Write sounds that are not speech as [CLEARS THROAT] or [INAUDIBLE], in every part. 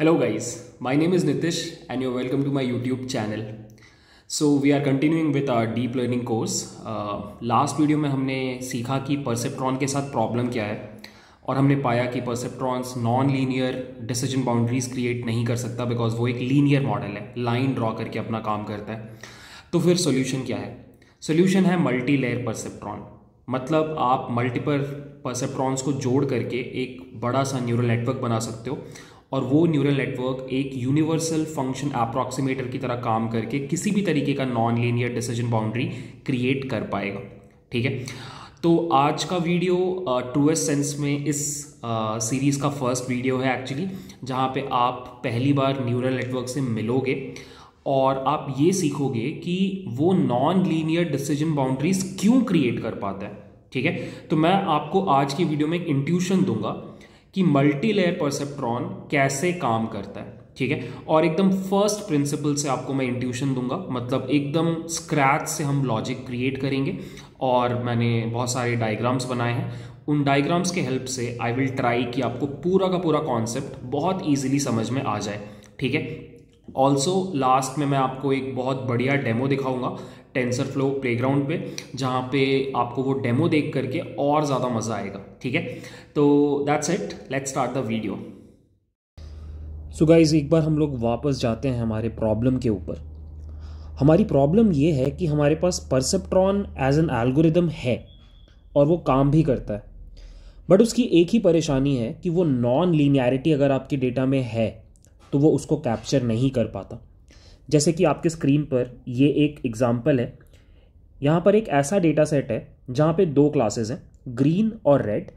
Hello guys my name is Nitish and you welcome to my YouTube channel so we are continuing with our deep learning course last video में हमने सीखा कि perceptron के साथ problem क्या है और हमने पाया कि perceptrons non linear decision boundaries create नहीं कर सकता बिकॉज वो एक लीनियर मॉडल है लाइन ड्रॉ करके अपना काम करता है तो फिर सोल्यूशन क्या है सोल्यूशन है मल्टी लेयर परसेप्ट्रॉन मतलब आप मल्टीपल परसेप्ट्रॉन्स को जोड़ करके एक बड़ा सा न्यूरल नेटवर्क बना सकते हो और वो न्यूरल नेटवर्क एक यूनिवर्सल फंक्शन अप्रॉक्सीमेटर की तरह काम करके किसी भी तरीके का non linear decision boundary create कर पाएगा ठीक है तो आज का वीडियो ट्रूएस्ट सेंस में इस सीरीज़ का फर्स्ट वीडियो है एक्चुअली जहाँ पे आप पहली बार न्यूरल नेटवर्क से मिलोगे और आप ये सीखोगे कि वो नॉन लीनियर डिसीजन बाउंड्रीज क्यों क्रिएट कर पाता है ठीक है तो मैं आपको आज की वीडियो में एक इंट्यूशन दूंगा कि मल्टी लेयर परसेप्ट्रॉन कैसे काम करता है ठीक है और एकदम फर्स्ट प्रिंसिपल से आपको मैं इंट्यूशन दूंगा मतलब एकदम स्क्रैच से हम लॉजिक क्रिएट करेंगे और मैंने बहुत सारे डायग्राम्स बनाए हैं उन डायग्राम्स के हेल्प से आई विल ट्राई कि आपको पूरा का पूरा कॉन्सेप्ट बहुत ईजिली समझ में आ जाए ठीक है ऑल्सो लास्ट में मैं आपको एक बहुत बढ़िया डेमो दिखाऊंगा टेंसर फ्लो ग्राउंड पे जहाँ पे आपको वो डेमो देख करके और ज़्यादा मज़ा आएगा ठीक है तो that's it let's start the video so guys एक बार हम लोग वापस जाते हैं हमारे प्रॉब्लम के ऊपर हमारी प्रॉब्लम ये है कि हमारे पास परसेप्ट्रॉन एज एन एल्गोरिदम है और वो काम भी करता है बट उसकी एक ही परेशानी है कि वो नॉन लीनियरिटी अगर आपके डेटा में है तो वो उसको कैप्चर नहीं कर पाता जैसे कि आपके स्क्रीन पर ये एक एग्ज़ाम्पल है यहाँ पर एक ऐसा डेटा सेट है जहाँ पे दो क्लासेस हैं ग्रीन और red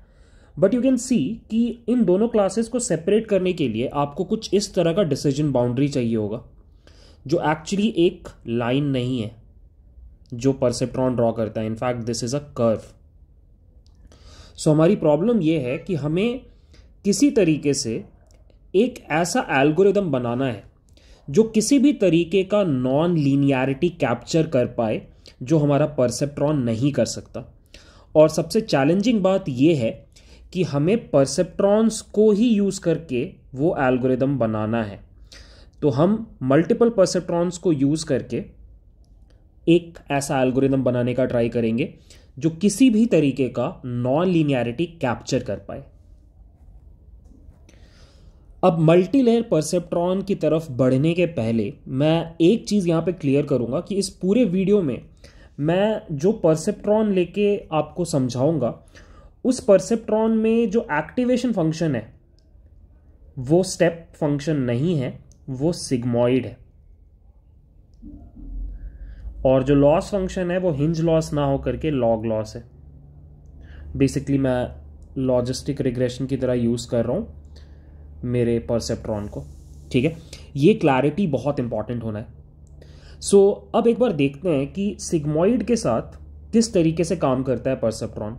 but you can see कि इन दोनों क्लासेस को सेपरेट करने के लिए आपको कुछ इस तरह का डिसीजन बाउंड्री चाहिए होगा जो एक्चुअली एक लाइन नहीं है जो परसेप्ट्रॉन ड्रॉ करता है in fact this is a curve so हमारी प्रॉब्लम ये है कि हमें किसी तरीके से एक ऐसा एल्गोरिदम बनाना है जो किसी भी तरीके का नॉन लीनियरिटी कैप्चर कर पाए जो हमारा परसेप्ट्रॉन नहीं कर सकता और सबसे चैलेंजिंग बात यह है कि हमें परसेप्ट्रॉन्स को ही यूज़ करके वो एल्गोरिदम बनाना है तो हम मल्टीपल परसेप्ट्रॉन्स को यूज़ करके एक ऐसा एल्गोरिदम बनाने का ट्राई करेंगे जो किसी भी तरीके का नॉन लीनियरिटी कैप्चर कर पाए अब मल्टीलेयर परसेप्ट्रॉन की तरफ बढ़ने के पहले मैं एक चीज़ यहाँ पे क्लियर करूँगा कि इस पूरे वीडियो में मैं जो परसेप्ट्रॉन लेके आपको समझाऊँगा उस परसेप्ट्रॉन में जो एक्टिवेशन फंक्शन है वो स्टेप फंक्शन नहीं है वो सिग्मोइड है और जो लॉस फंक्शन है वो हिंज लॉस ना हो करके लॉग लॉस है बेसिकली मैं लॉजिस्टिक रिग्रेशन की तरह यूज़ कर रहा हूँ मेरे परसेप्ट्रॉन को ठीक है ये क्लैरिटी बहुत इंपॉर्टेंट होना है सो so, अब एक बार देखते हैं कि सिग्मोइड के साथ किस तरीके से काम करता है परसेप्ट्रॉन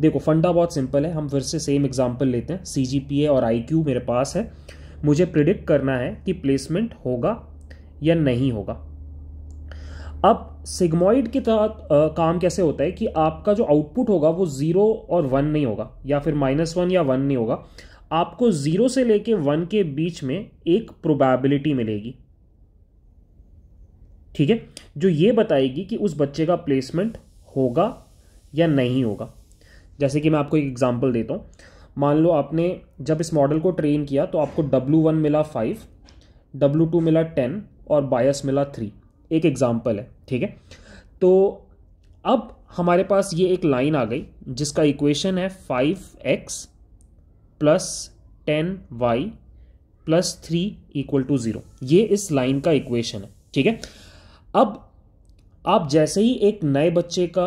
देखो फंडा बहुत सिंपल है हम फिर से सेम एग्जांपल लेते हैं सी जी पी ए और आई क्यू मेरे पास है मुझे प्रिडिक्ट करना है कि प्लेसमेंट होगा या नहीं होगा अब सिग्मोइड के तहत काम कैसे होता है कि आपका जो आउटपुट होगा वो ज़ीरो और वन नहीं होगा या फिर माइनस वन या वन नहीं होगा आपको ज़ीरो से लेके वन के बीच में एक प्रोबेबिलिटी मिलेगी ठीक है जो ये बताएगी कि उस बच्चे का प्लेसमेंट होगा या नहीं होगा जैसे कि मैं आपको एक एग्जांपल देता हूँ मान लो आपने जब इस मॉडल को ट्रेन किया तो आपको W1 वन मिला फाइव डब्लू टू मिला टेन और बायस मिला थ्री एक एग्ज़ाम्पल है ठीक है तो अब हमारे पास ये एक लाइन आ गई जिसका इक्वेशन है five x plus ten y plus three equal to zero ये इस लाइन का इक्वेशन है ठीक है अब आप जैसे ही एक नए बच्चे का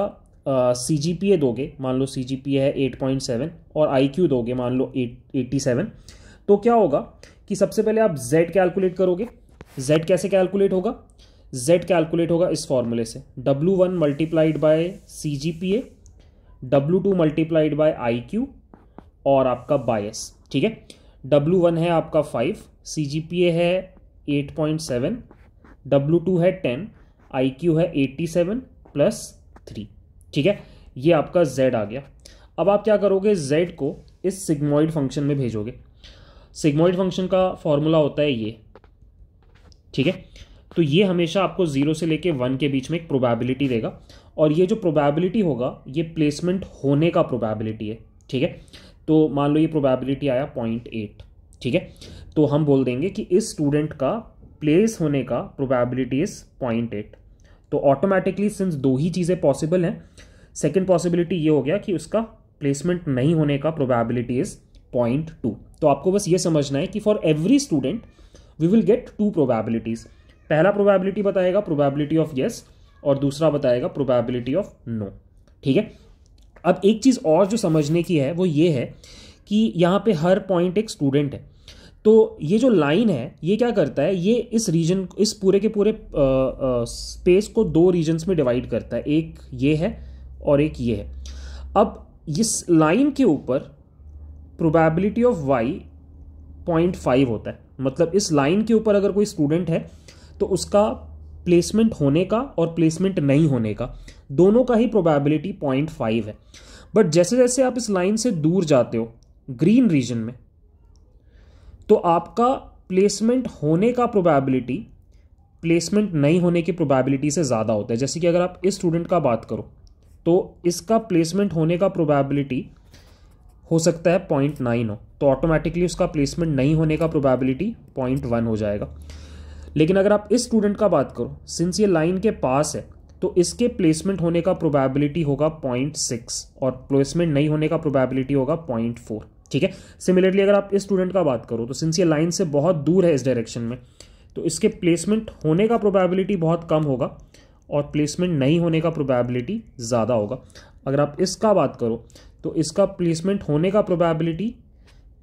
सी जी पी ए दोगे मान लो सी जी पी ए है एट पॉइंट सेवन और आई क्यू दोगे मान लो एट एट्टी सेवन तो क्या होगा कि सबसे पहले आप z कैलकुलेट करोगे z कैसे कैलकुलेट होगा z कैलकुलेट होगा इस फॉर्मूले से w1 one multiplied by C G P A W two multiplied by I Q और आपका बायस ठीक है डब्लू वन है आपका five C G P A है eight point seven W two है टेन आई क्यू है एट्टी सेवन प्लस थ्री ठीक है ये आपका जेड आ गया अब आप क्या करोगे जेड को इस सिग्मोइड फंक्शन में भेजोगे सिग्मोइड फंक्शन का फॉर्मूला होता है ये ठीक है तो ये हमेशा आपको ज़ीरो से लेके वन के बीच में एक प्रोबेबिलिटी देगा और ये जो प्रोबेबिलिटी होगा ये प्लेसमेंट होने का प्रोबेबिलिटी है ठीक है तो मान लो ये प्रोबेबिलिटी आया पॉइंट एट ठीक है तो हम बोल देंगे कि इस स्टूडेंट का प्लेस होने का प्रोबेबिलिटी इज पॉइंट एट तो ऑटोमेटिकली सिंस दो ही चीज़ें पॉसिबल हैं सेकेंड पॉसिबिलिटी ये हो गया कि उसका प्लेसमेंट नहीं होने का प्रोबेबिलिटी इज पॉइंट टू तो आपको बस ये समझना है कि for every student we will get two probabilities पहला प्रोबेबिलिटी बताएगा प्रोबेबिलिटी ऑफ येस और दूसरा बताएगा प्रोबेबिलिटी ऑफ नो ठीक है अब एक चीज़ और जो समझने की है वो ये है कि यहाँ पे हर पॉइंट एक स्टूडेंट है तो ये जो लाइन है ये क्या करता है ये इस रीजन इस पूरे के पूरे स्पेस को दो रीजन्स में डिवाइड करता है एक ये है और एक ये है अब इस लाइन के ऊपर probability of y point five होता है मतलब इस लाइन के ऊपर अगर कोई स्टूडेंट है तो उसका प्लेसमेंट होने का और प्लेसमेंट नहीं होने का दोनों का ही प्रोबेबिलिटी पॉइंट फाइव है बट जैसे जैसे आप इस लाइन से दूर जाते हो ग्रीन रीजन में तो आपका प्लेसमेंट होने का प्रोबेबिलिटी प्लेसमेंट नहीं होने की प्रोबेबिलिटी से ज़्यादा होता है जैसे कि अगर आप इस स्टूडेंट का बात करो तो इसका प्लेसमेंट होने का प्रोबेबिलिटी हो सकता है पॉइंट नाइन हो तो ऑटोमेटिकली उसका प्लेसमेंट नहीं होने का प्रोबेबिलिटी पॉइंट वन हो जाएगा लेकिन अगर आप इस स्टूडेंट का बात करो सिंस ये लाइन के पास है तो इसके प्लेसमेंट होने का प्रोबेबिलिटी होगा पॉइंट सिक्स और प्लेसमेंट नहीं होने का प्रोबेबिलिटी होगा पॉइंट फोर ठीक है सिमिलरली अगर आप इस स्टूडेंट का बात करो तो सिंस ये लाइन से बहुत दूर है इस डायरेक्शन में तो इसके प्लेसमेंट होने का प्रोबेबिलिटी बहुत कम होगा और प्लेसमेंट नहीं होने का प्रोबेबिलिटी ज़्यादा होगा अगर आप इसका बात करो तो इसका प्लेसमेंट होने का प्रोबेबिलिटी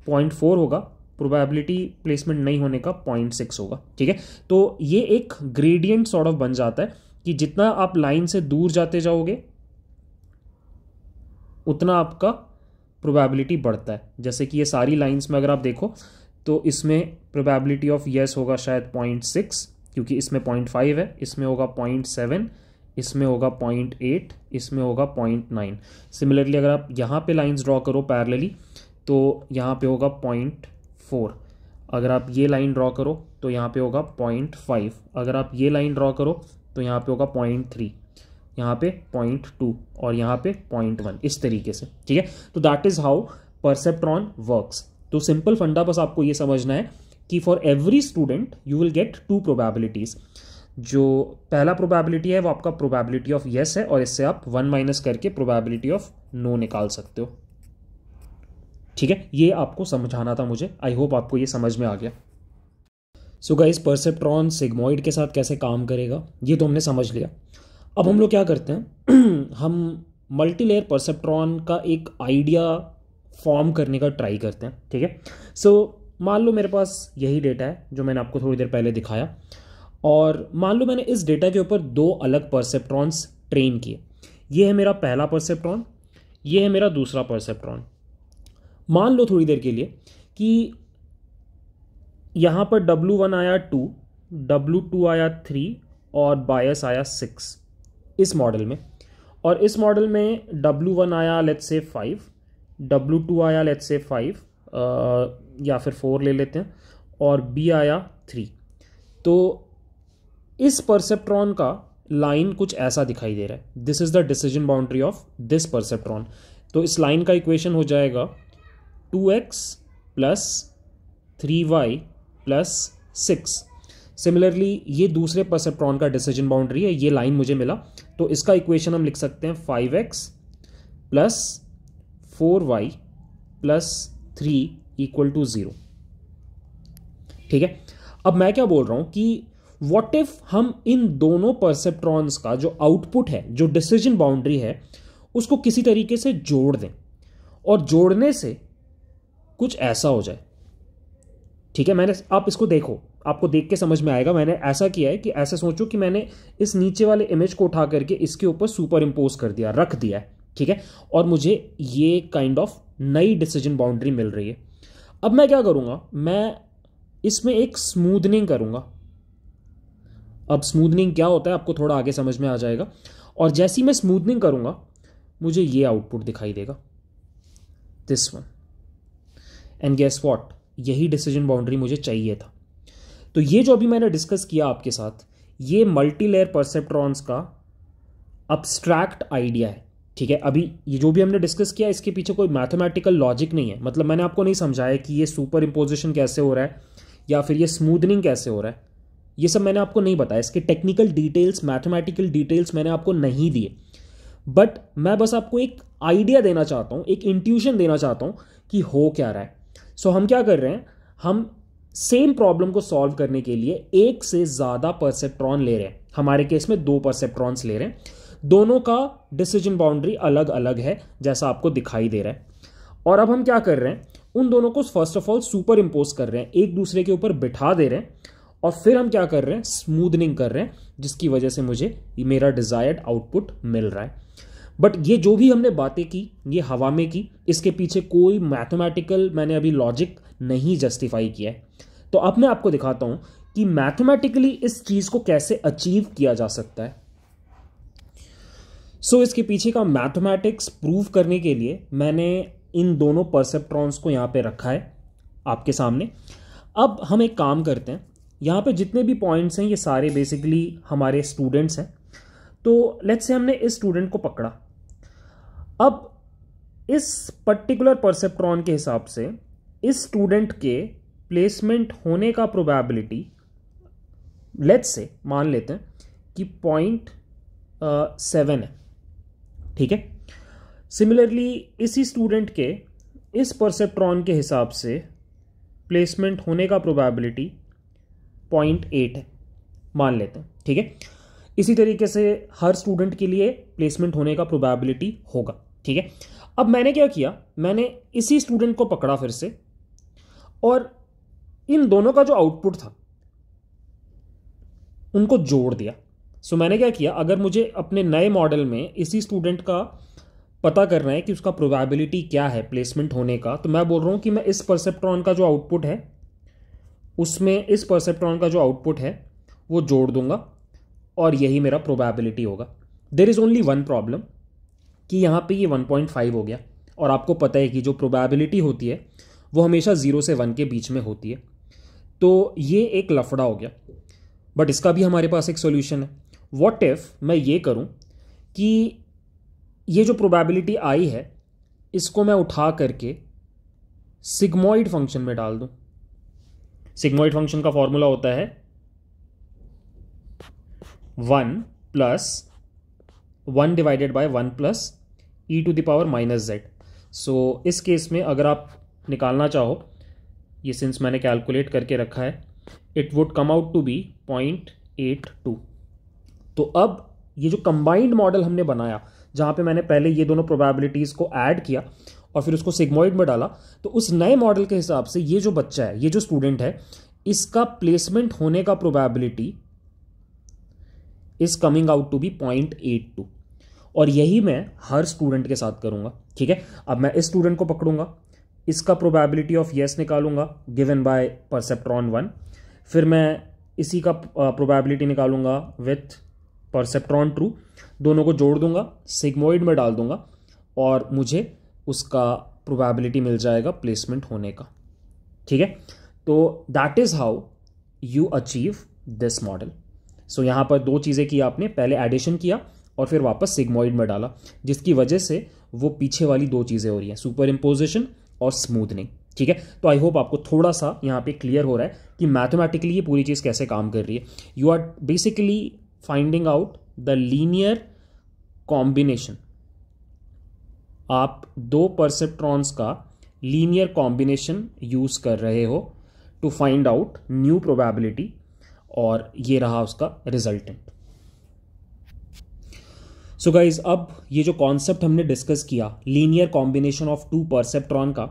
पॉइंट फोर होगा प्रोबेबिलिटी प्लेसमेंट नहीं होने का पॉइंट सिक्स होगा ठीक है तो ये एक ग्रेडियंट सॉर्ट ऑफ बन जाता है कि जितना आप लाइन से दूर जाते जाओगे उतना आपका प्रोबेबिलिटी बढ़ता है जैसे कि ये सारी लाइंस में अगर आप देखो तो इसमें प्रोबेबिलिटी ऑफ येस होगा शायद पॉइंट सिक्स क्योंकि इसमें पॉइंट फाइव है इसमें होगा पॉइंट सेवन इसमें होगा पॉइंट एट इसमें होगा पॉइंट नाइन सिमिलरली अगर आप यहाँ पे लाइंस ड्रॉ करो पैरेलली तो यहाँ पे होगा पॉइंट फोर अगर आप ये लाइन ड्रॉ करो तो यहाँ पे होगा पॉइंट फाइव अगर आप ये लाइन ड्रॉ करो तो यहाँ पे होगा पॉइंट थ्री यहाँ पे पॉइंट टू और यहाँ पे पॉइंट वन इस तरीके से ठीक है तो that is how perceptron works तो सिंपल फंडा बस आपको ये समझना है कि for every student you will get two probabilities जो पहला प्रोबेबिलिटी है वो आपका प्रोबेबिलिटी ऑफ येस है और इससे आप वन माइनस करके प्रोबेबिलिटी ऑफ नो निकाल सकते हो ठीक है ये आपको समझाना था मुझे आई होप आपको ये समझ में आ गया सो गाइस परसेप्ट्रॉन सिग्मोइड के साथ कैसे काम करेगा ये तो हमने समझ लिया अब हम लोग क्या करते हैं [CLEARS THROAT] हम मल्टीलेयर परसेप्ट्रॉन का एक आइडिया फॉर्म करने का ट्राई करते हैं ठीक है सो मान लो मेरे पास यही डेटा है जो मैंने आपको थोड़ी देर पहले दिखाया और मान लो मैंने इस डेटा के ऊपर दो अलग परसेप्ट्रॉन्स ट्रेन किए ये है मेरा पहला परसेप्ट्रॉन ये है मेरा दूसरा परसेप्ट्रॉन मान लो थोड़ी देर के लिए कि यहाँ पर डब्लू वन आया टू डब्लू टू आया थ्री और बायस आया सिक्स इस मॉडल में और इस मॉडल में डब्लू वन आया let's say five W two आया लेट से फाइव या फिर फोर ले लेते हैं और बी आया थ्री तो इस परसेप्ट्रॉन का लाइन कुछ ऐसा दिखाई दे रहा है this is the decision boundary of this perceptron तो इस लाइन का इक्वेशन हो जाएगा two x plus three y plus six similarly ये दूसरे परसेप्ट्रॉन का डिसीजन बाउंड्री है ये लाइन मुझे मिला तो इसका इक्वेशन हम लिख सकते हैं five x plus four y plus three equal to zero ठीक है अब मैं क्या बोल रहा हूँ कि वॉट इफ हम इन दोनों परसेप्ट्रॉन्स का जो आउटपुट है जो डिसीजन बाउंड्री है उसको किसी तरीके से जोड़ दें और जोड़ने से कुछ ऐसा हो जाए ठीक है मैंने आप इसको देखो आपको देख के समझ में आएगा मैंने ऐसा किया है कि ऐसा सोचो कि मैंने इस नीचे वाले इमेज को उठा करके इसके ऊपर सुपर इम्पोज कर दिया रख दिया है ठीक है और मुझे ये काइंड ऑफ नई डिसीजन बाउंड्री मिल रही है अब मैं क्या करूँगा मैं इसमें एक स्मूदनिंग करूँगा अब स्मूदनिंग क्या होता है आपको थोड़ा आगे समझ में आ जाएगा और जैसी मैं स्मूदनिंग करूँगा मुझे ये आउटपुट दिखाई देगा this one and guess what यही डिसीजन बाउंड्री मुझे चाहिए था तो ये जो अभी मैंने डिस्कस किया आपके साथ ये मल्टीलेयर परसेप्ट्रॉन्स का अब्स्ट्रैक्ट आइडिया है ठीक है अभी ये जो भी हमने डिस्कस किया इसके पीछे कोई मैथमेटिकल लॉजिक नहीं है मतलब मैंने आपको नहीं समझाया कि ये सुपर इम्पोजिशन कैसे हो रहा है या फिर ये स्मूदनिंग कैसे हो रहा है ये सब मैंने आपको नहीं बताया इसके टेक्निकल डिटेल्स मैथमेटिकल डिटेल्स मैंने आपको नहीं दिए बट मैं बस आपको एक आइडिया देना चाहता हूँ एक इंट्यूशन देना चाहता हूँ कि हो क्या रहा है सो हम क्या कर रहे हैं हम सेम प्रॉब्लम को सॉल्व करने के लिए एक से ज़्यादा परसेप्ट्रॉन ले रहे हैं हमारे केस में दो परसेप्ट्रॉन्स ले रहे हैं दोनों का डिसीजन बाउंड्री अलग अलग है जैसा आपको दिखाई दे रहा है और अब हम क्या कर रहे हैं उन दोनों को first of all superimpose कर रहे हैं एक दूसरे के ऊपर बिठा दे रहे हैं और फिर हम क्या कर रहे हैं स्मूदनिंग कर रहे हैं जिसकी वजह से मुझे मेरा डिज़ायर्ड आउटपुट मिल रहा है बट ये जो भी हमने बातें की ये हवा में की इसके पीछे कोई मैथमेटिकल मैंने अभी लॉजिक नहीं जस्टिफाई किया है तो अब मैं आपको दिखाता हूँ कि मैथमेटिकली इस चीज़ को कैसे अचीव किया जा सकता है सो so, इसके पीछे का मैथमेटिक्स प्रूव करने के लिए मैंने इन दोनों परसेप्ट्रॉन्स को यहाँ पे रखा है आपके सामने अब हम एक काम करते हैं यहाँ पे जितने भी पॉइंट्स हैं ये सारे बेसिकली हमारे स्टूडेंट्स हैं तो लेट्स से हमने इस स्टूडेंट को पकड़ा अब इस पर्टिकुलर परसेप्ट्रॉन के हिसाब से इस स्टूडेंट के प्लेसमेंट होने का प्रोबेबिलिटी लेट्स से मान लेते हैं कि पॉइंट सेवन uh, है ठीक है सिमिलरली इसी स्टूडेंट के इस परसेप्ट्रॉन के हिसाब से प्लेसमेंट होने का प्रोबेबिलिटी पॉइंट एट है मान लेते हैं ठीक है इसी तरीके से हर स्टूडेंट के लिए प्लेसमेंट होने का प्रोबेबिलिटी होगा ठीक है अब मैंने क्या किया मैंने इसी स्टूडेंट को पकड़ा फिर से और इन दोनों का जो आउटपुट था उनको जोड़ दिया सो so, मैंने क्या किया अगर मुझे अपने नए मॉडल में इसी स्टूडेंट का पता करना है कि उसका प्रोबेबिलिटी क्या है प्लेसमेंट होने का तो मैं बोल रहा हूँ कि मैं इस परसेप्ट्रॉन का जो आउटपुट है उसमें इस परसेप्ट्रॉन का जो आउटपुट है वो जोड़ दूंगा और यही मेरा प्रोबेबिलिटी होगा there is only one problem कि यहाँ पे ये 1.5 हो गया और आपको पता है कि जो प्रोबेबिलिटी होती है वो हमेशा ज़ीरो से वन के बीच में होती है तो ये एक लफड़ा हो गया बट इसका भी हमारे पास एक सोल्यूशन है वॉट इफ़ मैं ये करूँ कि ये जो प्रोबेबिलिटी आई है इसको मैं उठा करके सिग्मोइड फंक्शन में डाल दूँ सिग्मोइड फंक्शन का फॉर्मूला होता है one plus one divided by one plus e to the power minus z so इस केस में अगर आप निकालना चाहो ये सिंस मैंने कैलकुलेट करके रखा है it would come out to be point eight two तो अब ये जो कंबाइंड मॉडल हमने बनाया जहाँ पे मैंने पहले ये दोनों प्रोबेबिलिटीज़ को ऐड किया और फिर उसको सिग्मोइड में डाला तो उस नए मॉडल के हिसाब से ये जो बच्चा है ये जो स्टूडेंट है इसका प्लेसमेंट होने का probability is coming out to be point eight two और यही मैं हर स्टूडेंट के साथ करूँगा ठीक है अब मैं इस स्टूडेंट को पकड़ूंगा इसका प्रोबेबिलिटी ऑफ येस निकालूंगा गिवन बाय परसेप्ट्रॉन वन फिर मैं इसी का प्रोबेबिलिटी निकालूंगा विथ परसेप्ट्रॉन ट्रू दोनों को जोड़ दूंगा सिग्मोइड में डाल दूंगा और मुझे उसका प्रोबेबिलिटी मिल जाएगा प्लेसमेंट होने का ठीक है तो that is how you achieve this model so so, यहाँ पर दो चीज़ें की आपने पहले एडिशन किया और फिर वापस सिग्मोइड में डाला जिसकी वजह से वो पीछे वाली दो चीज़ें हो रही हैं सुपर इम्पोजिशन और स्मूथनिंग ठीक है तो आई होप आपको थोड़ा सा यहाँ पे क्लियर हो रहा है कि मैथमेटिकली ये पूरी चीज़ कैसे काम कर रही है you are basically finding out the linear combination आप दो परसेप्ट्रॉन्स का लीनियर कॉम्बिनेशन यूज़ कर रहे हो to find out new probability और ये रहा उसका रिजल्टेंट सो गाइज अब ये जो कॉन्सेप्ट हमने डिस्कस किया linear combination of two perceptron का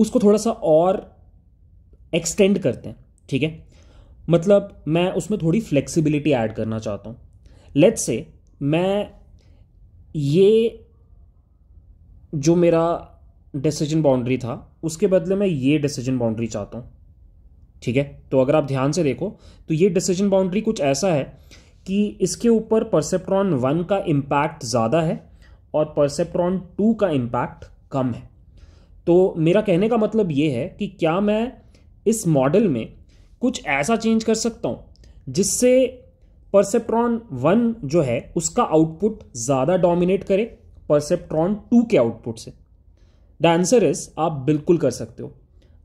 उसको थोड़ा सा और एक्सटेंड करते हैं ठीक है मतलब मैं उसमें थोड़ी फ्लेक्सिबिलिटी ऐड करना चाहता हूँ लेट्स से मैं ये जो मेरा डिसीजन बाउंड्री था उसके बदले मैं ये डिसीजन बाउंड्री चाहता हूँ ठीक है तो अगर आप ध्यान से देखो तो ये डिसीजन बाउंड्री कुछ ऐसा है कि इसके ऊपर परसेप्ट्रॉन वन का इम्पैक्ट ज़्यादा है और परसेप्ट्रॉन टू का इम्पैक्ट कम है तो मेरा कहने का मतलब ये है कि क्या मैं इस मॉडल में कुछ ऐसा चेंज कर सकता हूँ जिससे परसेप्ट्रॉन वन जो है उसका आउटपुट ज़्यादा डोमिनेट करे परसेप्ट्रॉन टू के आउटपुट से द आंसर इज आप बिल्कुल कर सकते हो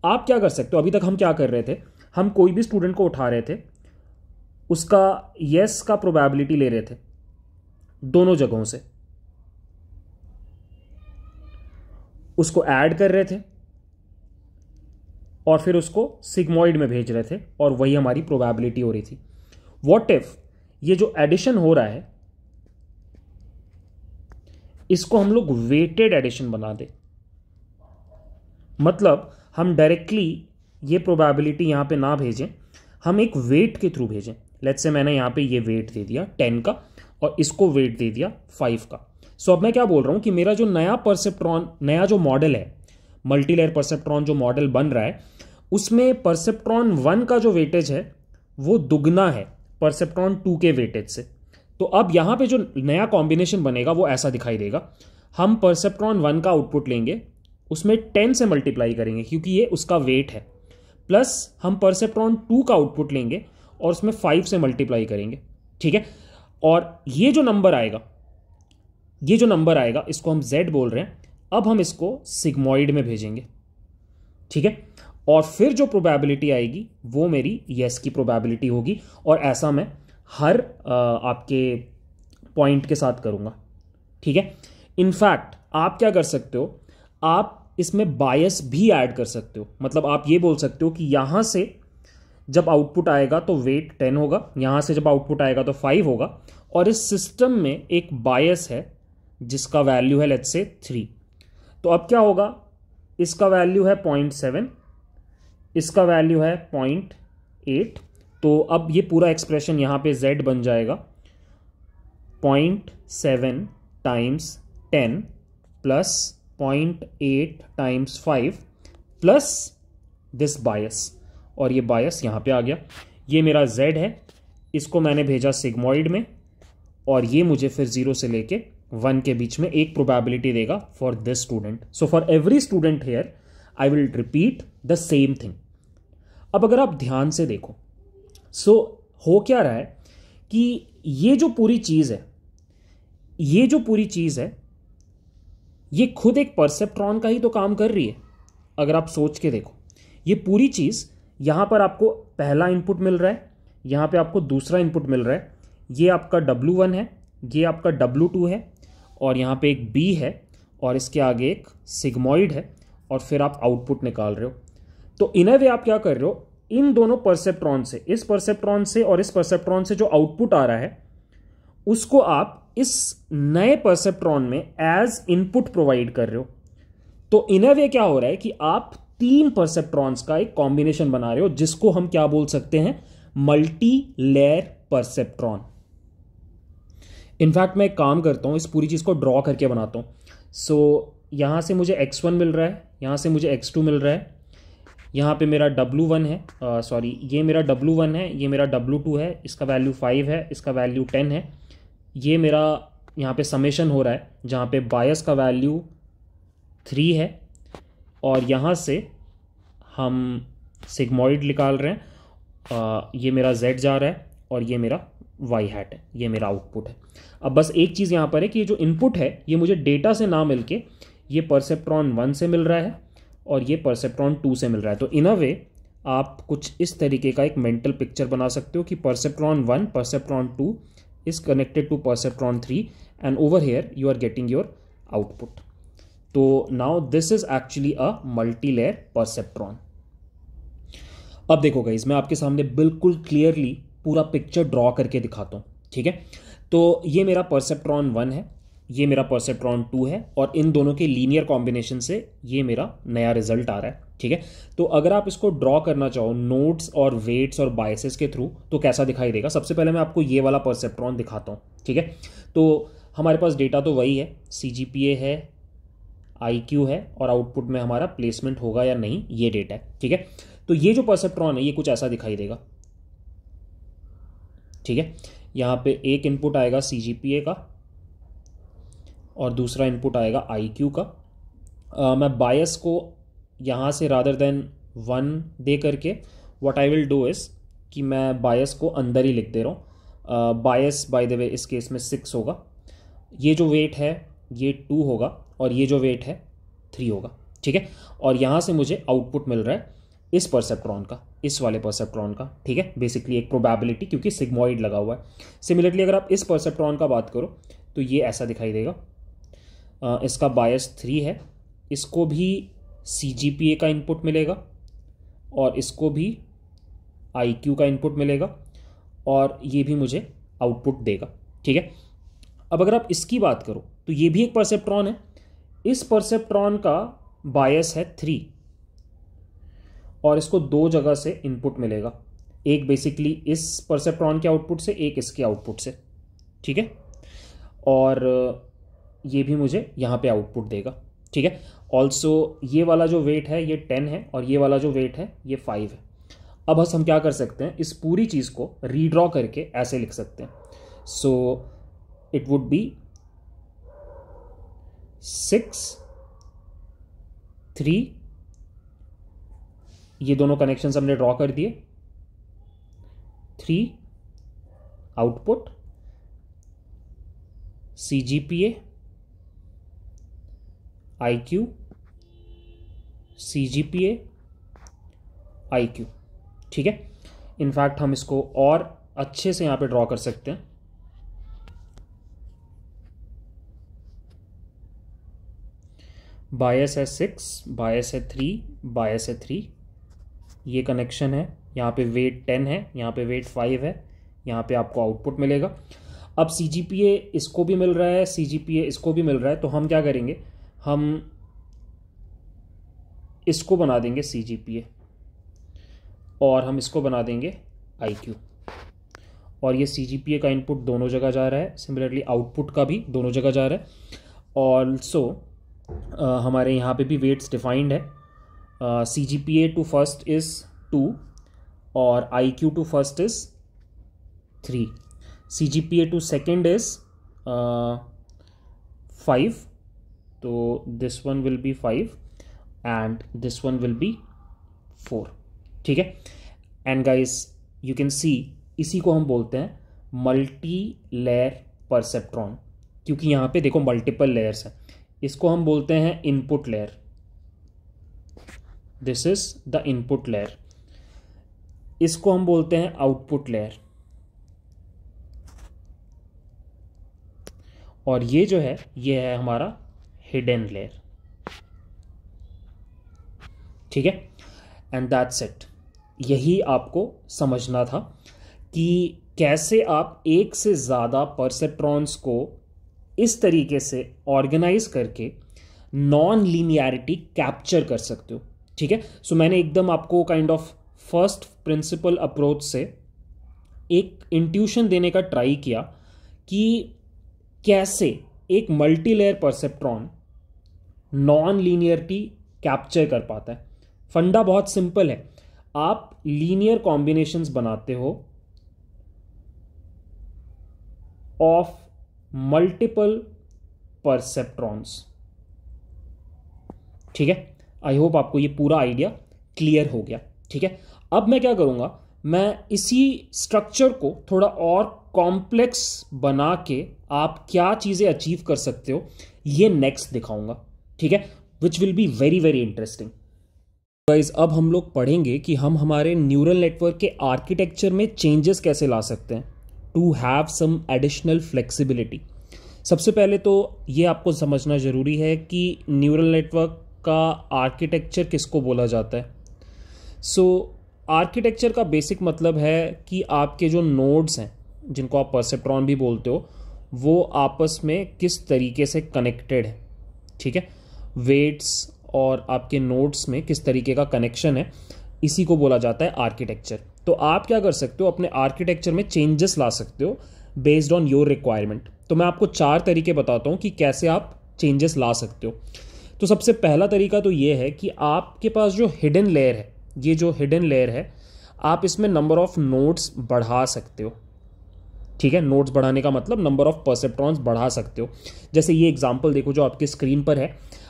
आप क्या कर सकते हो अभी तक हम क्या कर रहे थे हम कोई भी स्टूडेंट को उठा रहे थे उसका यस का प्रोबेबिलिटी ले रहे थे दोनों जगहों से उसको ऐड कर रहे थे और फिर उसको सिग्मोइड में भेज रहे थे और वही हमारी प्रोबेबिलिटी हो रही थी वॉट इफ ये जो एडिशन हो रहा है इसको हम लोग वेटेड एडिशन बना दे मतलब हम डायरेक्टली ये प्रोबेबिलिटी यहाँ पे ना भेजें हम एक वेट के थ्रू भेजें लेट्स से मैंने यहाँ पे ये वेट दे दिया टेन का और इसको वेट दे दिया फाइव का सो so, अब मैं क्या बोल रहा हूँ कि मेरा जो नया परसेप्ट्रॉन नया जो मॉडल है मल्टीलेयर परसेप्ट्रॉन जो मॉडल बन रहा है उसमें परसेप्ट्रॉन वन का जो वेटेज है वो दुगना है परसेप्ट्रॉन टू के वेटेज से तो अब यहाँ पे जो नया कॉम्बिनेशन बनेगा वो ऐसा दिखाई देगा हम परसेप्ट्रॉन वन का आउटपुट लेंगे उसमें टेन से मल्टीप्लाई करेंगे क्योंकि ये उसका वेट है प्लस हम परसेप्ट्रॉन टू का आउटपुट लेंगे और उसमें फाइव से मल्टीप्लाई करेंगे ठीक है और ये जो नंबर आएगा ये जो नंबर आएगा इसको हम जेड बोल रहे हैं अब हम इसको सिग्मोइड में भेजेंगे ठीक है और फिर जो प्रोबेबिलिटी आएगी वो मेरी यस की प्रोबेबिलिटी होगी और ऐसा मैं हर आपके पॉइंट के साथ करूँगा ठीक है इनफैक्ट आप क्या कर सकते हो आप इसमें बायस भी ऐड कर सकते हो मतलब आप ये बोल सकते हो कि यहाँ से जब आउटपुट आएगा तो वेट टेन होगा यहाँ से जब आउटपुट आएगा तो फाइव होगा और इस सिस्टम में एक बायस है जिसका वैल्यू है लेट्स से थ्री तो अब क्या होगा इसका वैल्यू है पॉइंट सेवन इसका वैल्यू है पॉइंट एट तो अब ये पूरा एक्सप्रेशन यहाँ पे जेड बन जाएगा point seven times ten plus point eight times five plus this bias और ये बायस यहाँ पे आ गया ये मेरा z है इसको मैंने भेजा सिग्मोइड में और ये मुझे फिर ज़ीरो से लेके वन के बीच में एक प्रोबेबिलिटी देगा for this student so for every student here I will repeat the same thing अब अगर आप ध्यान से देखो सो so, हो क्या रहा है कि ये जो पूरी चीज़ है ये जो पूरी चीज़ है ये खुद एक परसेप्ट्रॉन का ही तो काम कर रही है अगर आप सोच के देखो ये पूरी चीज़ यहाँ पर आपको पहला इनपुट मिल रहा है यहाँ पे आपको दूसरा इनपुट मिल रहा है ये आपका W1 वन है ये आपका डब्लू टू है और यहाँ पे एक बी है और इसके आगे एक सिग्मोइड है और फिर आप आउटपुट निकाल रहे हो तो इन वे आप क्या कर रहे हो इन दोनों परसेप्ट्रॉन से इस परसेप्ट्रॉन से और इस परसेप्ट्रॉन से जो आउटपुट आ रहा है उसको आप इस नए परसेप्ट्रॉन में एज इनपुट प्रोवाइड कर रहे हो तो इन अ वे क्या हो रहा है कि आप तीन परसेप्ट्रॉन्स का एक कॉम्बिनेशन बना रहे हो जिसको हम क्या बोल सकते हैं मल्टी लेयर परसेप्ट्रॉन इनफैक्ट मैं एक काम करता हूँ इस पूरी चीज़ को ड्रॉ करके बनाता हूँ सो so, यहाँ से मुझे एक्स वन मिल रहा है यहाँ से मुझे एक्स टू मिल रहा है यहाँ पे मेरा वन है सॉरी ये मेरा वन है ये मेरा टू है इसका वैल्यू फाइव है इसका वैल्यू टेन है ये मेरा यहाँ पे समेशन हो रहा है जहाँ पे बायस का वैल्यू थ्री है और यहाँ से हम सिग्मोइड निकाल रहे हैं आ, ये मेरा जेड जा रहा है और ये मेरा वाई हैट है ये मेरा आउटपुट है अब बस एक चीज़ यहाँ पर है कि ये जो इनपुट है ये मुझे डेटा से ना मिल के ये परसेप्ट्रॉन वन से मिल रहा है और ये परसेप्ट्रॉन टू से मिल रहा है तो इन अ वे आप कुछ इस तरीके का एक मेंटल पिक्चर बना सकते हो कि perceptron one perceptron two is connected to perceptron 3 and over here you are getting your output. So now this is actually a multi-layer perceptron. अब देखो गाइज मैं आपके सामने बिल्कुल क्लियरली पूरा पिक्चर ड्रॉ करके दिखाता हूँ ठीक है तो ये मेरा परसेप्ट्रॉन वन है ये मेरा परसेप्ट्रॉन टू है और इन दोनों के लीनियर कॉम्बिनेशन से ये मेरा नया रिजल्ट आ रहा है ठीक है तो अगर आप इसको ड्रॉ करना चाहो नोट्स और वेट्स और बायसेस के थ्रू तो कैसा दिखाई देगा सबसे पहले मैं आपको ये वाला परसेप्ट्रॉन दिखाता हूँ ठीक है तो हमारे पास डेटा तो वही है सी है आई है और आउटपुट में हमारा प्लेसमेंट होगा या नहीं ये डेटा है ठीक है तो ये जो परसेप्ट्रॉन है ये कुछ ऐसा दिखाई देगा ठीक है यहाँ पे एक इनपुट आएगा सी का और दूसरा इनपुट आएगा आई क्यू का uh, मैं बायस को यहाँ से रादर देन वन दे करके what I will do is कि मैं बायस को अंदर ही लिख दे रहा हूँ बायस बाय द वे इस केस में सिक्स होगा ये जो वेट है ये टू होगा और ये जो वेट है थ्री होगा ठीक है और यहाँ से मुझे आउटपुट मिल रहा है इस परसेप्ट्रॉन का इस वाले परसेप्ट्रॉन का ठीक है बेसिकली एक प्रोबेबिलिटी क्योंकि सिग्मोइड लगा हुआ है सिमिलरली अगर आप इस परसेप्ट्रॉन का बात करो तो ये ऐसा दिखाई देगा इसका बायस थ्री है इसको भी सी का इनपुट मिलेगा और इसको भी आई का इनपुट मिलेगा और ये भी मुझे आउटपुट देगा ठीक है अब अगर आप इसकी बात करो तो ये भी एक परसेप्ट्रॉन है इस परसेप्ट्रॉन का बायस है थ्री और इसको दो जगह से इनपुट मिलेगा एक बेसिकली इस परसेप्ट्रॉन के आउटपुट से एक इसके आउटपुट से ठीक है और ये भी मुझे यहाँ पे आउटपुट देगा ठीक है ऑल्सो ये वाला जो वेट है ये टेन है और ये वाला जो वेट है ये फाइव है अब बस हम क्या कर सकते हैं इस पूरी चीज़ को रीड्रॉ करके ऐसे लिख सकते हैं so it would be six three ये दोनों कनेक्शन हमने ड्रॉ कर दिए three output C G P A I Q C G P A I Q ठीक है इनफैक्ट हम इसको और अच्छे से यहां पे ड्रॉ कर सकते हैं बायस है सिक्स बायस है थ्री बायस है थ्री ये कनेक्शन है यहां पे वेट टेन है यहां पे वेट फाइव है यहां पे आपको आउटपुट मिलेगा अब सी जी पी ए इसको भी मिल रहा है सी जी पी ए इसको भी मिल रहा है तो हम क्या करेंगे हम इसको बना देंगे सी जी पी ए और हम इसको बना देंगे आई क्यू और ये सी जी पी ए का इनपुट दोनों जगह जा रहा है सिमिलरली आउटपुट का भी दोनों जगह जा रहा है ऑल्सो हमारे यहाँ पे भी वेट्स डिफाइंड है C G P A to first is two और I Q to first is three C G P A to second is five तो this one will be five and this one will be four ठीक है and guys you can see इसी को हम बोलते हैं multi layer perceptron क्योंकि यहाँ पे देखो मल्टीपल लेयर्स हैं इसको हम बोलते हैं input layer this is the input layer इसको हम बोलते हैं आउटपुट लेयर और ये जो है ये है हमारा hidden layer ठीक है एंड दैट्स इट यही आपको समझना था कि कैसे आप एक से ज़्यादा परसेप्ट्रॉन्स को इस तरीके से ऑर्गेनाइज करके नॉन लीनियरिटी कैप्चर कर सकते हो ठीक है सो मैंने एकदम आपको kind of first principle approach से एक इंट्यूशन देने का ट्राई किया कि कैसे एक multilayer perceptron non linearity capture कर पाता है फंडा बहुत सिंपल है आप लीनियर कॉम्बिनेशंस बनाते हो ऑफ मल्टीपल परसेप्ट्रॉन्स ठीक है आई होप आपको ये पूरा आइडिया क्लियर हो गया ठीक है अब मैं क्या करूंगा मैं इसी स्ट्रक्चर को थोड़ा और कॉम्प्लेक्स बना के आप क्या चीज़ें अचीव कर सकते हो ये नेक्स्ट दिखाऊंगा ठीक है which will be very very interesting guys अब हम लोग पढ़ेंगे कि हम हमारे न्यूरल नेटवर्क के आर्किटेक्चर में चेंजेस कैसे ला सकते हैं to have some additional flexibility सबसे पहले तो ये आपको समझना ज़रूरी है कि न्यूरल नेटवर्क का आर्किटेक्चर किसको बोला जाता है सो आर्किटेक्चर का बेसिक मतलब है कि आपके जो नोड्स हैं जिनको आप परसेप्ट्रॉन भी बोलते हो वो आपस में किस तरीके से कनेक्टेड है ठीक है वेट्स और आपके नोट्स में किस तरीके का कनेक्शन है इसी को बोला जाता है आर्किटेक्चर तो आप क्या कर सकते हो अपने आर्किटेक्चर में चेंजेस ला सकते हो बेस्ड ऑन योर रिक्वायरमेंट तो मैं आपको चार तरीके बताता हूँ कि कैसे आप चेंजेस ला सकते हो तो सबसे पहला तरीका तो ये है कि आपके पास जो हिडन लेयर है ये जो हिडन लेयर है आप इसमें नंबर ऑफ नोट्स बढ़ा सकते हो ठीक है नोट्स बढ़ाने का मतलब नंबर ऑफ परसेप्ट्रॉन्स बढ़ा सकते हो जैसे ये एग्जाम्पल देखो जो आपके स्क्रीन पर है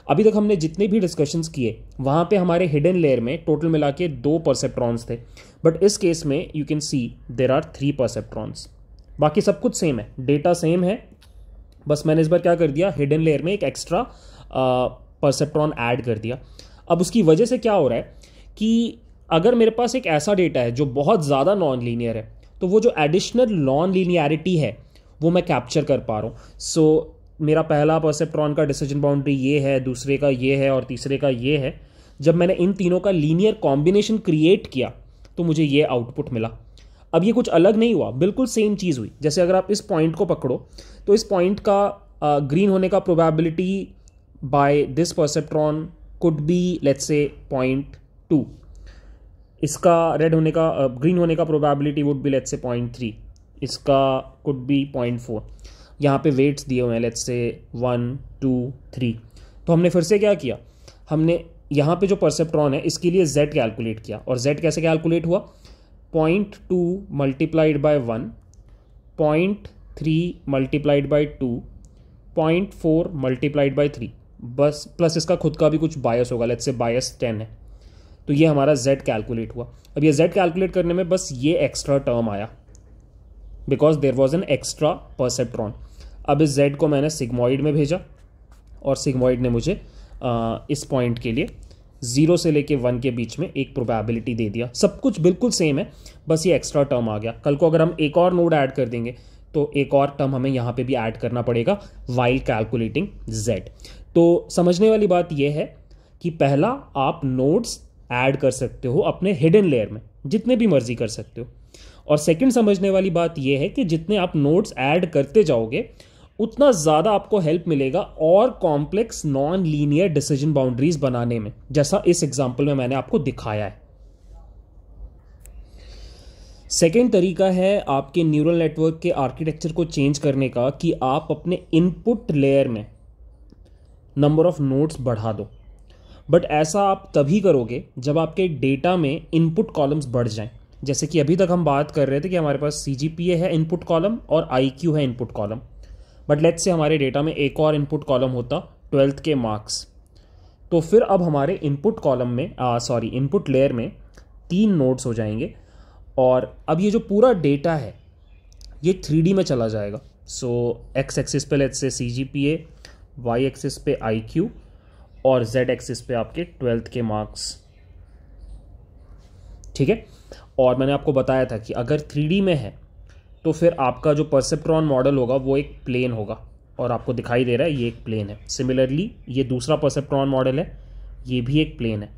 अभी तक हमने जितने भी डिस्कशंस किए वहाँ पे हमारे हिडन लेयर में टोटल मिला के दो परसेप्ट्रॉन्स थे बट इस केस में you can see there are three perceptrons बाकी सब कुछ सेम है डेटा सेम है बस मैंने इस बार क्या कर दिया हिडन लेयर में एक एक्स्ट्रा परसेप्ट्रॉन ऐड कर दिया अब उसकी वजह से क्या हो रहा है कि अगर मेरे पास एक ऐसा डेटा है जो बहुत ज़्यादा नॉन लीनियर है तो वो जो एडिशनल नॉन लीनियरिटी है वो मैं कैप्चर कर पा रहा हूँ सो so, मेरा पहला परसेप्ट्रॉन का डिसीजन बाउंड्री ये है दूसरे का ये है और तीसरे का ये है जब मैंने इन तीनों का लीनियर कॉम्बिनेशन क्रिएट किया तो मुझे ये आउटपुट मिला अब ये कुछ अलग नहीं हुआ बिल्कुल सेम चीज़ हुई जैसे अगर आप इस पॉइंट को पकड़ो तो इस पॉइंट का ग्रीन होने का probability by this perceptron could be let's say point two इसका रेड होने का ग्रीन होने का probability would be let's say point three इसका कुड बी पॉइंट फोर यहाँ पे वेट्स दिए हुए हैं let's say one two three तो हमने फिर से क्या किया हमने यहाँ पे जो परसेप्ट्रॉन है इसके लिए जेड कैलकुलेट किया और जेड कैसे कैलकुलेट हुआ point two multiplied by one point three multiplied by two point four multiplied by three बस प्लस इसका खुद का भी कुछ बायस होगा लेट्स से बायस टेन है तो ये हमारा z कैलकुलेट हुआ अब ये z कैलकुलेट करने में बस ये एक्स्ट्रा टर्म आया because there was an extra perceptron अब इस z को मैंने सिग्मोइड में भेजा और सिग्मोइड ने मुझे आ, इस पॉइंट के लिए ज़ीरो से लेके वन के बीच में एक प्रोबेबिलिटी दे दिया सब कुछ बिल्कुल सेम है बस ये एक्स्ट्रा टर्म आ गया कल को अगर हम एक और नोड ऐड कर देंगे तो एक और टर्म हमें यहाँ पे भी ऐड करना पड़ेगा वाइल कैलकुलेटिंग जेड तो समझने वाली बात यह है कि पहला आप नोड्स ऐड कर सकते हो अपने हिडन लेयर में जितने भी मर्जी कर सकते हो और सेकंड समझने वाली बात यह है कि जितने आप नोट्स ऐड करते जाओगे उतना ज़्यादा आपको हेल्प मिलेगा और complex non linear decision boundaries बनाने में जैसा इस एग्जाम्पल में मैंने आपको दिखाया है सेकेंड तरीका है आपके न्यूरल नेटवर्क के आर्किटेक्चर को चेंज करने का कि आप अपने इनपुट लेयर में नंबर ऑफ नोट्स बढ़ा दो बट ऐसा आप तभी करोगे जब आपके डेटा में इनपुट कॉलम्स बढ़ जाएं जैसे कि अभी तक हम बात कर रहे थे कि हमारे पास सी है इनपुट कॉलम और आई है input column but let's say हमारे डेटा में एक और इनपुट कॉलम होता ट्वेल्थ के मार्क्स तो फिर अब हमारे इनपुट कॉलम में सॉरी इनपुट लेयर में तीन नोड्स हो जाएंगे और अब ये जो पूरा डेटा है ये थ्री में चला जाएगा सो एक्स एक्सिस पे let's say C G P A y axis पे आई क्यू और जेड एक्सिस पे आपके ट्वेल्थ के मार्क्स ठीक है और मैंने आपको बताया था कि अगर थ्री में है तो फिर आपका जो परसेप्ट्रॉन मॉडल होगा वो एक प्लेन होगा और आपको दिखाई दे रहा है ये एक प्लेन है सिमिलरली ये दूसरा परसेप्ट्रॉन मॉडल है ये भी एक प्लेन है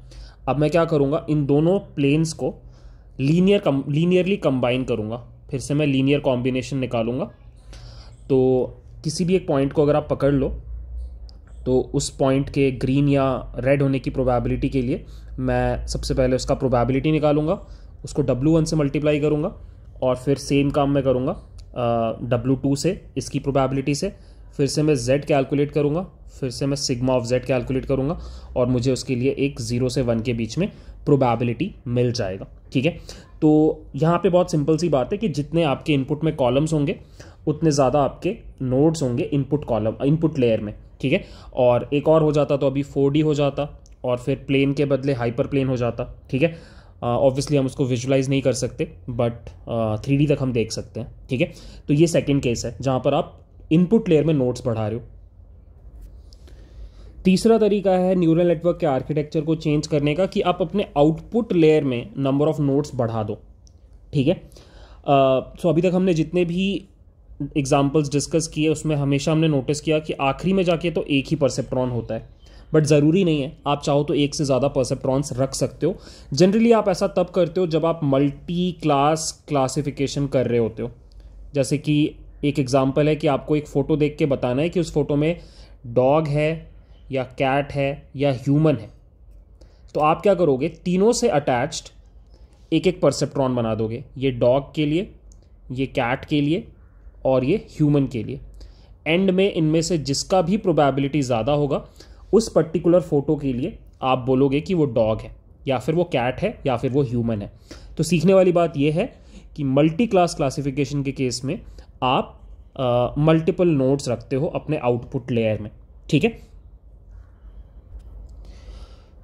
अब मैं क्या करूँगा इन दोनों प्लेन्स को लीनियर कम लीनियरली कंबाइन करूँगा फिर से मैं लीनियर कॉम्बिनेशन निकालूंगा तो किसी भी एक पॉइंट को अगर आप पकड़ लो तो उस पॉइंट के ग्रीन या रेड होने की प्रोबेबिलिटी के लिए मैं सबसे पहले उसका प्रोबेबिलिटी निकालूंगा उसको W1 वन से मल्टीप्लाई करूँगा और फिर सेम काम मैं करूँगा डब्लू टू से इसकी प्रोबेबिलिटी से फिर से मैं z कैलकुलेट करूँगा फिर से मैं सिग्मा ऑफ z कैलकुलेट करूँगा और मुझे उसके लिए एक ज़ीरो से वन के बीच में प्रोबेबिलिटी मिल जाएगा ठीक है तो यहाँ पर बहुत सिंपल सी बात है कि जितने आपके इनपुट में कॉलम्स होंगे उतने ज़्यादा आपके नोड्स होंगे इनपुट कॉलम इनपुट लेयर में ठीक है और एक और हो जाता तो अभी फोर हो जाता और फिर प्लेन के बदले हाइपर प्लेन हो जाता ठीक है ऑब्वियसली uh, हम उसको विजुलाइज नहीं कर सकते बट थ्री डी तक हम देख सकते हैं ठीक है तो ये सेकेंड केस है जहाँ पर आप इनपुट लेयर में नोट्स बढ़ा रहे हो तीसरा तरीका है न्यूरल नेटवर्क के आर्किटेक्चर को चेंज करने का कि आप अपने आउटपुट लेयर में नंबर ऑफ नोट्स बढ़ा दो ठीक है सो uh, so अभी तक हमने जितने भी एग्जाम्पल्स डिस्कस किए उसमें हमेशा हमने नोटिस किया कि आखिरी में जाके तो एक ही परसेप्ट्रॉन होता है बट ज़रूरी नहीं है आप चाहो तो एक से ज़्यादा परसेप्ट्रॉन्स रख सकते हो जनरली आप ऐसा तब करते हो जब आप मल्टी क्लास क्लासिफिकेशन कर रहे होते हो जैसे कि एक एग्जाम्पल है कि आपको एक फ़ोटो देख के बताना है कि उस फोटो में डॉग है या कैट है या ह्यूमन है तो आप क्या करोगे तीनों से अटैच्ड एक एक परसेप्ट्रॉन बना दोगे ये डॉग के लिए ये कैट के लिए और ये ह्यूमन के लिए एंड में इनमें से जिसका भी प्रोबेबिलिटी ज़्यादा होगा उस पर्टिकुलर फ़ोटो के लिए आप बोलोगे कि वो डॉग है या फिर वो कैट है या फिर वो ह्यूमन है तो सीखने वाली बात यह है कि मल्टी क्लास क्लासिफिकेशन के केस में आप मल्टीपल नोट्स रखते हो अपने आउटपुट लेयर में ठीक है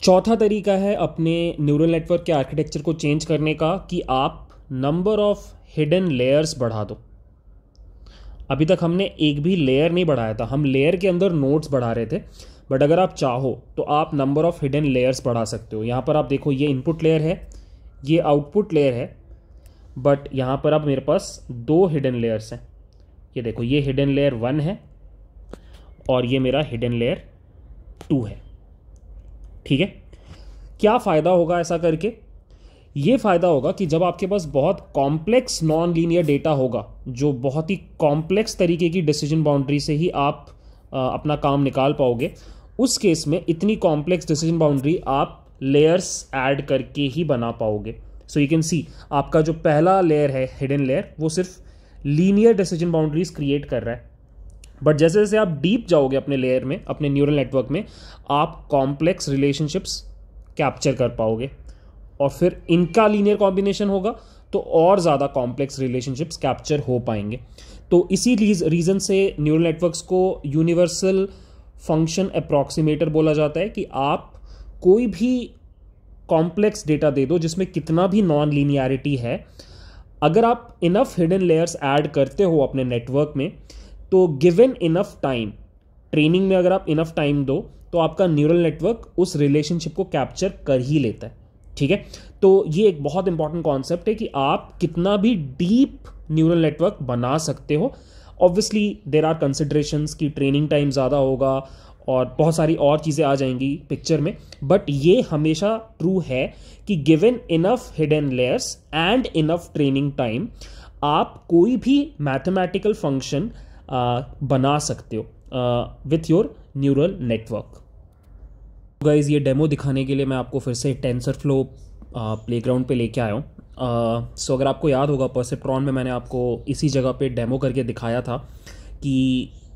चौथा तरीका है अपने न्यूरल नेटवर्क के आर्किटेक्चर को चेंज करने का कि आप नंबर ऑफ हिडन लेयर्स बढ़ा दो अभी तक हमने एक भी लेयर नहीं बढ़ाया था हम लेयर के अंदर नोट्स बढ़ा रहे थे बट अगर आप चाहो तो आप नंबर ऑफ हिडन लेयर्स बढ़ा सकते हो यहाँ पर आप देखो ये इनपुट लेयर है ये आउटपुट लेयर है बट यहाँ पर अब मेरे पास दो हिडन लेयर्स हैं ये देखो ये हिडन लेयर वन है और ये मेरा हिडन लेयर टू है ठीक है क्या फ़ायदा होगा ऐसा करके ये फ़ायदा होगा कि जब आपके पास बहुत कॉम्प्लेक्स नॉन लीनियर डेटा होगा जो बहुत ही कॉम्प्लेक्स तरीके की डिसीजन बाउंड्री से ही आप आ, अपना काम निकाल पाओगे उस केस में इतनी कॉम्प्लेक्स डिसीजन बाउंड्री आप लेयर्स ऐड करके ही बना पाओगे सो यू कैन सी आपका जो पहला लेयर है हिडन लेयर वो सिर्फ लीनियर डिसीजन बाउंड्रीज क्रिएट कर रहा है बट जैसे जैसे आप डीप जाओगे अपने लेयर में अपने न्यूरल नेटवर्क में आप कॉम्प्लेक्स रिलेशनशिप्स कैप्चर कर पाओगे और फिर इनका लीनियर कॉम्बिनेशन होगा तो और ज़्यादा कॉम्प्लेक्स रिलेशनशिप्स कैप्चर हो पाएंगे तो इसी रीज़न से न्यूरल नेटवर्क्स को यूनिवर्सल फंक्शन अप्रॉक्सीमेटर बोला जाता है कि आप कोई भी कॉम्प्लेक्स डेटा दे दो जिसमें कितना भी नॉन लीनियरिटी है अगर आप इनफ हिडन लेयर्स ऐड करते हो अपने नेटवर्क में तो गिवन इनफ टाइम ट्रेनिंग में अगर आप इनफ टाइम दो तो आपका न्यूरल नेटवर्क उस रिलेशनशिप को कैप्चर कर ही लेता है ठीक है तो ये एक बहुत इंपॉर्टेंट कॉन्सेप्ट है कि आप कितना भी डीप न्यूरल नेटवर्क बना सकते हो ऑब्वियसली देर आर कंसिड्रेशंस की ट्रेनिंग टाइम ज़्यादा होगा और बहुत सारी और चीज़ें आ जाएंगी पिक्चर में बट ये हमेशा ट्रू है कि given enough hidden layers and enough training time आप कोई भी मैथमेटिकल फंक्शन बना सकते हो with your neural network guys ये डेमो दिखाने के लिए मैं आपको फिर से टेंसर फ्लो प्ले ग्राउंड पर लेके आया हूँ सो अगर आपको याद होगा परसेप्ट्रॉन में मैंने आपको इसी जगह पे डेमो करके दिखाया था कि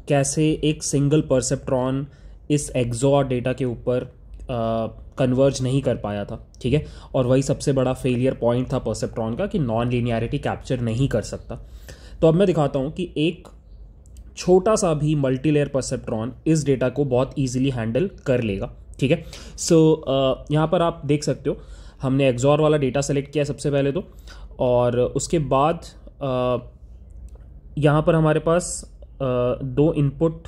कैसे एक सिंगल परसेप्ट्रॉन इस एग्जॉर डेटा के ऊपर कन्वर्ज नहीं कर पाया था ठीक है और वही सबसे बड़ा फेलियर पॉइंट था परसेप्ट्रॉन का कि नॉन लिनियरिटी कैप्चर नहीं कर सकता तो अब मैं दिखाता हूँ कि एक छोटा सा भी मल्टीलेयर परसेप्ट्रॉन इस डेटा को बहुत ईजिली हैंडल कर लेगा ठीक है सो so, uh, यहाँ पर आप देख सकते हो हमने एग्जॉर वाला डेटा सेलेक्ट किया सबसे पहले तो और उसके बाद uh, यहाँ पर हमारे पास uh, दो इनपुट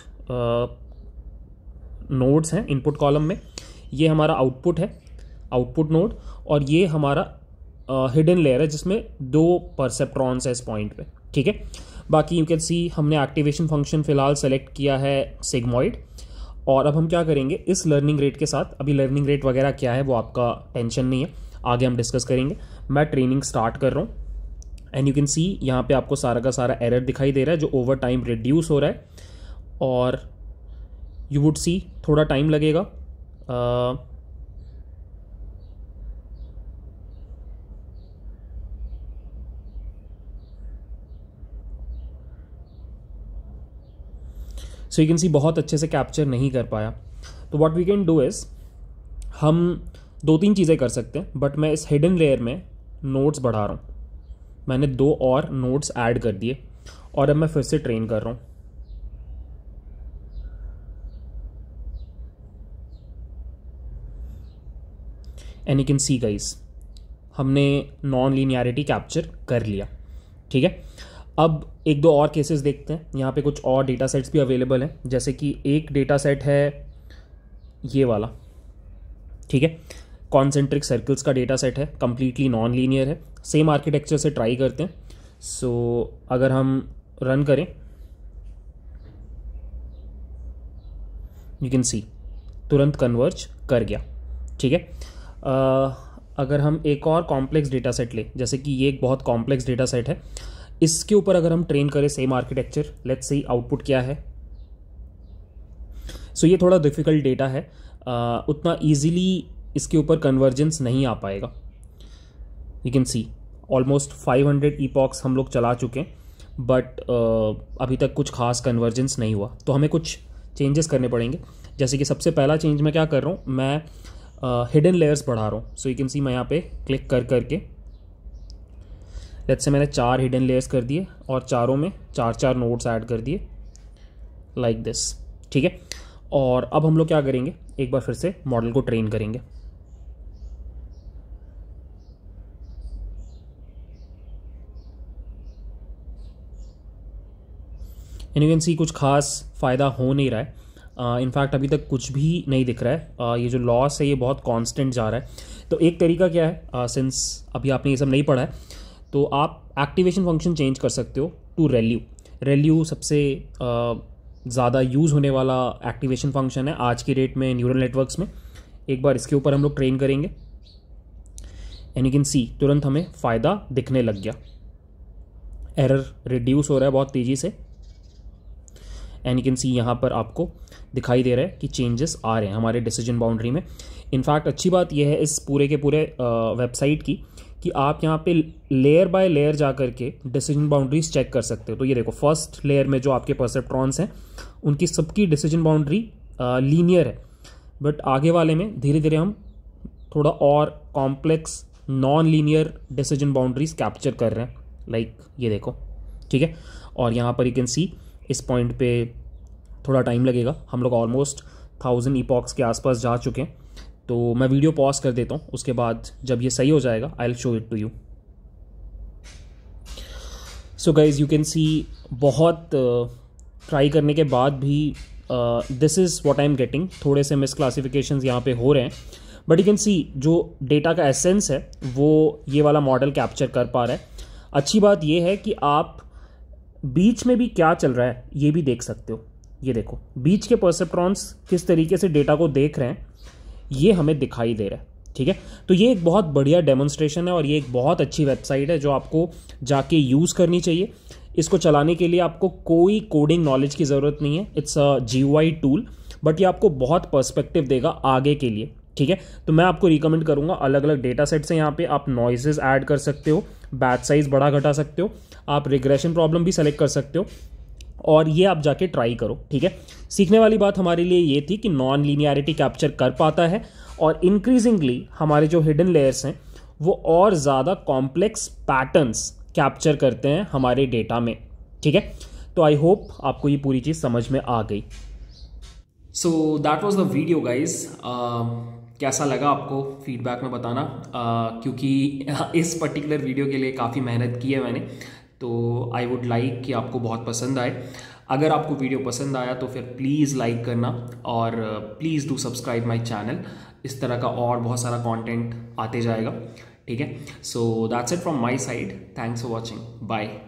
नोड्स हैं इनपुट कॉलम में ये हमारा आउटपुट है आउटपुट नोड और ये हमारा हिडन लेयर है जिसमें दो परसेप्ट्रॉन्स है इस पॉइंट पे ठीक है बाकी यू कैन सी हमने एक्टिवेशन फंक्शन फ़िलहाल सेलेक्ट किया है सिग्मॉइड और अब हम क्या करेंगे इस लर्निंग रेट के साथ अभी लर्निंग रेट वगैरह क्या है वो आपका टेंशन नहीं है आगे हम डिस्कस करेंगे मैं ट्रेनिंग स्टार्ट कर रहा हूँ एंड यू कैन सी यहाँ पे आपको सारा का सारा एरर दिखाई दे रहा है जो ओवर टाइम रिड्यूस हो रहा है और यू वुड सी थोड़ा टाइम लगेगा सो यू कैन सी बहुत अच्छे से कैप्चर नहीं कर पाया तो what we can do is हम दो तीन चीज़ें कर सकते हैं बट मैं इस हिडन लेयर में नोट्स बढ़ा रहा हूँ मैंने दो और नोट्स ऐड कर दिए और अब मैं फिर से ट्रेन कर रहा हूँ and you can see guys हमने नॉन लीनियरिटी कैप्चर कर लिया ठीक है अब एक दो और केसेस देखते हैं यहाँ पे कुछ और डेटा सेट्स भी अवेलेबल हैं जैसे कि एक डेटा सेट है ये वाला ठीक है कॉन्सेंट्रिक सर्कल्स का डेटा सेट है कम्प्लीटली नॉन लीनियर है सेम आर्किटेक्चर से ट्राई करते हैं सो so, अगर हम रन करें यू कैन सी तुरंत कन्वर्ज कर गया ठीक है अगर हम एक और कॉम्प्लेक्स डेटा सेट लें जैसे कि ये एक बहुत कॉम्प्लेक्स डेटा सेट है इसके ऊपर अगर हम ट्रेन करें same architecture let's see output क्या है सो so, ये थोड़ा डिफ़िकल्ट डेटा है आ, उतना ईजिली इसके ऊपर कन्वर्जेंस नहीं आ पाएगा you can see almost 500 hundred epochs हम लोग चला चुके हैं बट अभी तक कुछ खास कन्वर्जेंस नहीं हुआ तो हमें कुछ चेंजेस करने पड़ेंगे जैसे कि सबसे पहला चेंज मैं क्या कर रहा हूँ मैं हिडन लेयर्स बढ़ा रहा हूँ सो यू कैन सी मैं यहाँ पे क्लिक कर करके लेट्स से मैंने चार हिडन लेयर्स कर दिए और चारों में चार चार नोट्स ऐड कर दिए लाइक दिस ठीक है और अब हम लोग क्या करेंगे एक बार फिर से मॉडल को ट्रेन करेंगे एंड कैन सी कुछ खास फ़ायदा हो नहीं रहा है इनफैक्ट uh, अभी तक कुछ भी नहीं दिख रहा है uh, ये जो लॉस है ये बहुत कांस्टेंट जा रहा है तो एक तरीका क्या है सिंस uh, अभी आपने ये सब नहीं पढ़ा है तो आप एक्टिवेशन फंक्शन चेंज कर सकते हो टू रेल्यू रेल्यू सबसे ज़्यादा यूज़ होने वाला एक्टिवेशन फंक्शन है आज की डेट में न्यूरल नेटवर्क्स में एक बार इसके ऊपर हम लोग ट्रेन करेंगे एंड यू कैन सी तुरंत हमें फ़ायदा दिखने लग गया एरर रिड्यूस हो रहा है बहुत तेज़ी से एंड यू कैन सी यहाँ पर आपको दिखाई दे रहा है कि चेंजेस आ रहे हैं हमारे डिसीजन बाउंड्री में इनफैक्ट अच्छी बात यह है इस पूरे के पूरे वेबसाइट की कि आप यहाँ पे लेयर बाय लेयर जा करके डिसीजन बाउंड्रीज चेक कर सकते हो तो ये देखो फर्स्ट लेयर में जो आपके परसेप्ट्रॉन्स हैं उनकी सबकी डिसीजन बाउंड्री लीनियर है बट आगे वाले में धीरे धीरे हम थोड़ा और complex non linear decision boundaries capture कर रहे हैं लाइक like ये देखो ठीक है और यहाँ पर यू कैन सी इस पॉइंट पे थोड़ा टाइम लगेगा हम लोग ऑलमोस्ट थाउजेंड ईपॉक्स के आसपास जा चुके हैं तो मैं वीडियो पॉज कर देता हूँ उसके बाद जब ये सही हो जाएगा I show it to you so guys you can see बहुत ट्राई uh, करने के बाद भी this is what I am getting थोड़े से मिसक्लासिफिकेशन यहाँ पे हो रहे हैं बट यू कैन सी जो डेटा का एसेंस है वो ये वाला मॉडल कैप्चर कर पा रहा है अच्छी बात ये है कि आप बीच में भी क्या चल रहा है ये भी देख सकते हो ये देखो बीच के परसेप्ट्रॉन्स किस तरीके से डेटा को देख रहे हैं ये हमें दिखाई दे रहा है ठीक है तो ये एक बहुत बढ़िया डेमोन्स्ट्रेशन है और ये एक बहुत अच्छी वेबसाइट है जो आपको जाके यूज़ करनी चाहिए इसको चलाने के लिए आपको कोई कोडिंग नॉलेज की ज़रूरत नहीं है it's a G tool but ये आपको बहुत पर्सपेक्टिव देगा आगे के लिए ठीक है तो मैं आपको रिकमेंड करूँगा अलग अलग डेटा सेट से यहाँ पे आप नॉइजेज ऐड कर सकते हो बैच साइज बड़ा घटा सकते हो आप रिग्रेशन प्रॉब्लम भी सेलेक्ट कर सकते हो और ये आप जाके ट्राई करो ठीक है सीखने वाली बात हमारे लिए ये थी कि नॉन लीनियरिटी कैप्चर कर पाता है और इंक्रीजिंगली हमारे जो हिडन लेयर्स हैं वो और ज़्यादा कॉम्प्लेक्स पैटर्न्स कैप्चर करते हैं हमारे डेटा में ठीक है तो आई होप आपको ये पूरी चीज़ समझ में आ गई so that was the video guys कैसा लगा आपको फीडबैक में बताना uh, क्योंकि [LAUGHS] इस पर्टिकुलर वीडियो के लिए काफ़ी मेहनत की है मैंने तो आई वुड लाइक कि आपको बहुत पसंद आए अगर आपको वीडियो पसंद आया तो फिर प्लीज़ लाइक करना और please do subscribe my channel इस तरह का और बहुत सारा कॉन्टेंट आते जाएगा ठीक है so that's it from my side thanks for watching bye